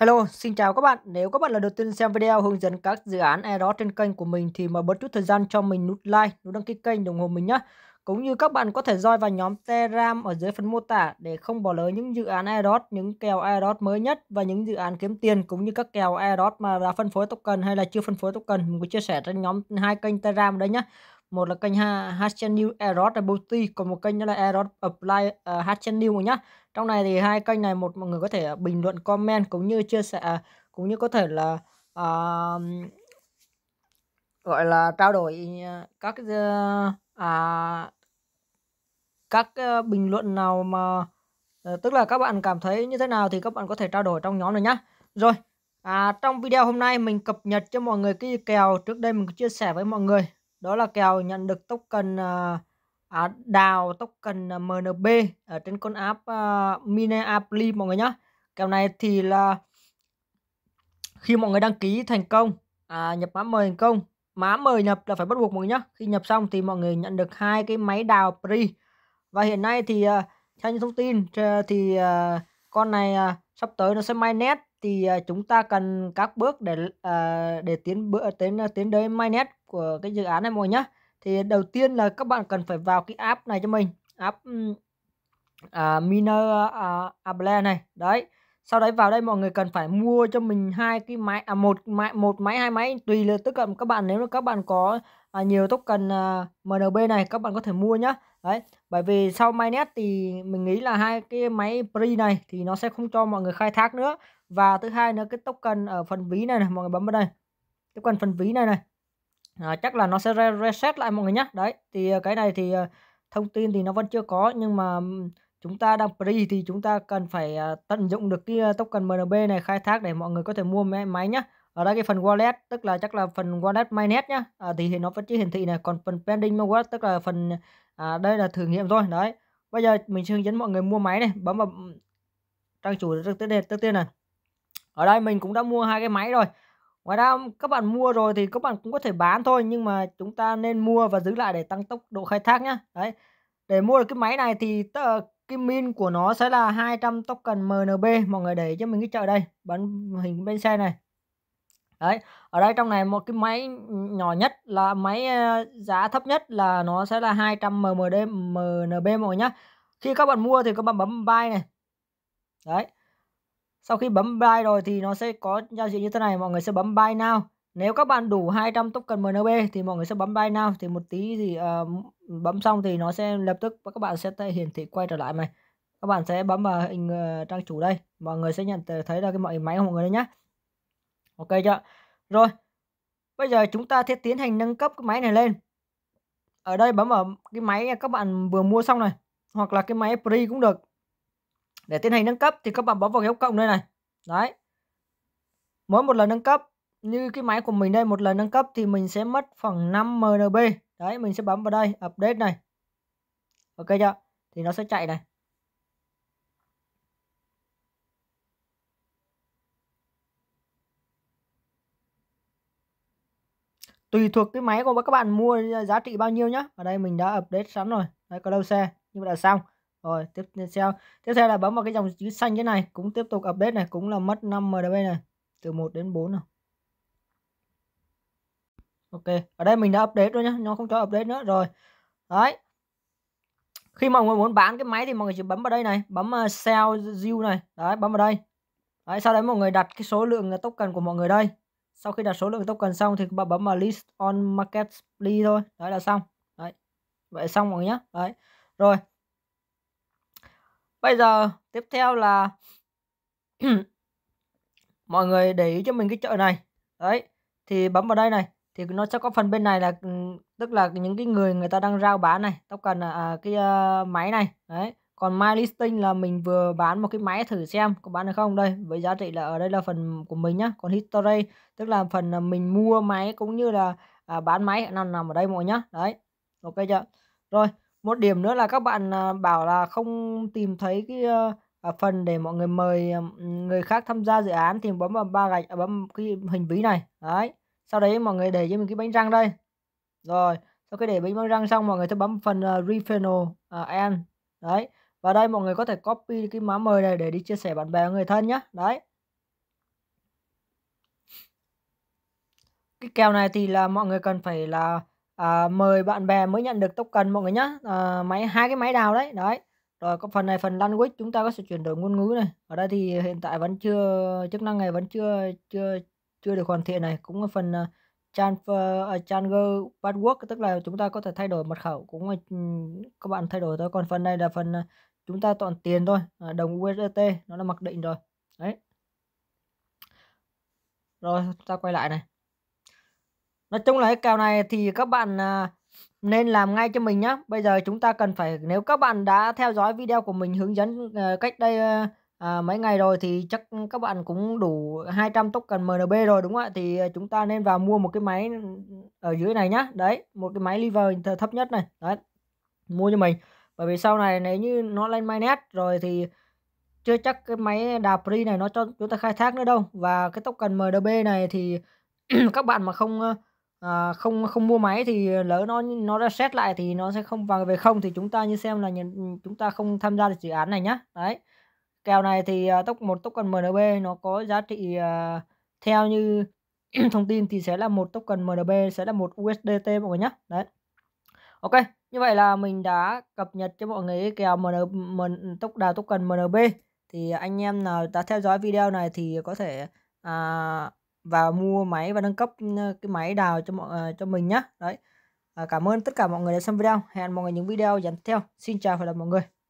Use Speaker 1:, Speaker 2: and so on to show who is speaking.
Speaker 1: Hello, xin chào các bạn. Nếu các bạn là đầu tiên xem video hướng dẫn các dự án đó trên kênh của mình thì mời bớt chút thời gian cho mình nút like, nút đăng ký kênh ủng hộ mình nhé. Cũng như các bạn có thể join vào nhóm Telegram ở dưới phần mô tả để không bỏ lỡ những dự án đó, những kèo đó mới nhất và những dự án kiếm tiền cũng như các kèo đó mà đã phân phối token hay là chưa phân phối token mình có chia sẻ trên nhóm hai kênh Telegram đấy nhé một là kênh Hard Channel Eros Beauty còn một kênh nữa là Eros Apply uh, new Channel nhá trong này thì hai kênh này một mọi người có thể à, bình luận comment cũng như chia sẻ à, cũng như có thể là uh, gọi là trao đổi các uh, à, các uh, bình luận nào mà uh, tức là các bạn cảm thấy như thế nào thì các bạn có thể trao đổi trong nhóm này nhá rồi À, trong video hôm nay mình cập nhật cho mọi người cái kèo trước đây mình chia sẻ với mọi người đó là kèo nhận được token ờ, à, đào token ờ, MNB ở trên con app à, ờ, Minneapolis mọi người nhé kèo này thì là khi mọi người đăng ký thành công à, nhập mã mời thành công mã mời nhập là phải bắt buộc mọi người nhé khi nhập xong thì mọi người nhận được hai cái máy đào pre và hiện nay thì à, theo những thông tin thì à, con này à, sắp tới nó sẽ mainnet thì chúng ta cần các bước để để tiến bước tiến tiến đến mainnet của cái dự án này mọi nhá thì đầu tiên là các bạn cần phải vào cái app này cho mình app à, miner à, able này đấy sau đấy vào đây mọi người cần phải mua cho mình hai cái máy à một máy một máy hai máy tùy là tức là các bạn nếu mà các bạn có à, nhiều token à, MNB này các bạn có thể mua nhá đấy bởi vì sau mainnet thì mình nghĩ là hai cái máy pre này thì nó sẽ không cho mọi người khai thác nữa và thứ hai nữa cái token ở phần ví này này mọi người bấm vào đây token phần ví này này à, chắc là nó sẽ re reset lại mọi người nhé đấy thì ờ, cái này thì ờ, thông tin thì nó vẫn chưa có nhưng mà chúng ta đang pre thì chúng ta cần phải tận dụng được cái token MNB này khai thác để mọi người có thể mua máy, máy nhé ở đây cái phần wallet tức là chắc là phần wallet mainnet nhá à, thì nó vẫn chỉ hiển thị này còn phần pending wallet tức là phần à, đây là thử nghiệm thôi đấy bây giờ mình sẽ hướng dẫn mọi người mua máy này bấm vào trang chủ trước tiên trước tiên này ở đây mình cũng đã mua hai cái máy rồi Ngoài ra các bạn mua rồi thì các bạn cũng có thể bán thôi nhưng mà chúng ta nên mua và giữ lại để tăng tốc độ khai thác nhá. Đấy. Để mua được cái máy này thì cái min của nó sẽ là 200 token MNB mọi người để cho mình cái chợ đây, bắn hình bên xe này. Đấy, ở đây trong này một cái máy nhỏ nhất là máy giá thấp nhất là nó sẽ là 200 MMD MNB mọi người nhá. Khi các bạn mua thì các bạn bấm buy này. Đấy sau khi bấm buy rồi thì nó sẽ có giao diện như thế này, mọi người sẽ bấm buy now. Nếu các bạn đủ 200 token MNB thì mọi người sẽ bấm buy now thì một tí gì uh, ờ, bấm xong thì nó sẽ lập tức các bạn sẽ hiển thị quay trở lại này. Các bạn sẽ bấm vào hình ờ, trang chủ đây, mọi người sẽ nhận thấy là cái mọi máy của mọi người đấy nhá. Ok chưa? Rồi. Bây giờ chúng ta sẽ tiến hành nâng cấp cái máy này lên. Ở đây bấm vào cái máy các bạn vừa mua xong này, hoặc là cái máy pre cũng được để tiến hành nâng cấp thì các bạn bấm vào dấu cộng đây này đấy mỗi một lần nâng cấp như cái máy của mình đây một lần nâng cấp thì mình sẽ mất khoảng 5 MNB đấy mình sẽ bấm vào đây update này ok chưa thì nó sẽ chạy này tùy thuộc cái máy của các bạn mua giá trị bao nhiêu nhá ở đây mình đã update sẵn rồi đấy có đâu xe như vậy là xong rồi tiếp theo tiếp theo là bấm vào cái dòng chữ xanh thế này cũng tiếp tục update này cũng là mất 5 mdb này từ 1 đến 4 nào ok ở đây mình đã update rồi nhá nó không cho update nữa rồi đấy khi mà mọi người muốn bán cái máy thì mọi người chỉ bấm vào đây này bấm ờ, sell view này đấy bấm vào đây đấy sau đấy mọi người đặt cái số lượng token của mọi người đây sau khi đặt số lượng token xong thì bấm vào list on market play thôi đấy là xong đấy vậy xong mọi nhá đấy rồi bây giờ tiếp theo là mọi người để ý cho mình cái chợ này đấy thì bấm vào đây này thì nó sẽ có phần bên này là ừ, tức là những cái người người ta đang rao bán này tao cần à, à, cái uh, máy này đấy còn my listing là mình vừa bán một cái máy thử xem có bán được không đây với giá trị là ở đây là phần của mình nhá còn history tức là phần mình mua máy cũng như là à, bán máy nằm nằm ở đây mọi nhá đấy ok chưa rồi một điểm nữa là các bạn à, bảo là không tìm thấy cái à, phần để mọi người mời à, người khác tham gia dự án thì bấm vào ba gạch bấm cái hình ví này đấy sau đấy mọi người để cho mình cái bánh răng đây rồi sau khi để bánh răng xong mọi người sẽ bấm phần uh, referral uh, and đấy và đây mọi người có thể copy cái mã mời này để đi chia sẻ bạn bè người thân nhé đấy cái kèo này thì là mọi người cần phải là à, mời bạn bè mới nhận được token mọi người nhé à, ờ, máy hai cái máy đào đấy đấy rồi có phần này phần language chúng ta có sự chuyển đổi ngôn ngữ này ở đây thì hiện tại vẫn chưa chức năng này vẫn chưa chưa chưa được hoàn thiện này cũng có phần uh, transfer uh, transfer password tức là chúng ta có thể thay đổi mật khẩu cũng um, các bạn thay đổi thôi còn phần này là phần chúng ta toàn tiền thôi đồng USDT nó là mặc định rồi đấy rồi ta quay lại này nói chung là cái kèo này thì các bạn à, nên làm ngay cho mình nhé bây giờ chúng ta cần phải nếu các bạn đã theo dõi video của mình hướng dẫn ờ, cách đây ờ, à, mấy ngày rồi thì chắc các bạn cũng đủ 200 token MNB rồi đúng không ạ? Thì ờ, chúng ta nên vào mua một cái máy ở dưới này nhá. Đấy, một cái máy liver thấp nhất này. Đấy. Mua cho mình. Bởi vì sau này nếu như nó lên mainnet rồi thì chưa chắc cái máy đà pre này nó cho chúng ta khai thác nữa đâu. Và cái token MNB này thì các bạn mà không à, không không mua máy thì lỡ nó nó ra xét lại thì nó sẽ không vào về không thì chúng ta như xem là nhìn, chúng ta không tham gia được dự án này nhá đấy kèo này thì uh, tốc một token MNB nó có giá trị uh, theo như thông tin thì sẽ là một token MNB sẽ là một USDT mọi người nhé đấy ok như vậy là mình đã cập nhật cho mọi người kèo MNB MN, tốc đào token MNB thì anh em nào đã theo dõi video này thì có thể uh, và mua máy và nâng cấp cái máy đào cho mọi ờ, cho mình nhá đấy ờ, cảm ơn tất cả mọi người đã xem video hẹn mọi người những video dẫn theo xin chào và gặp mọi người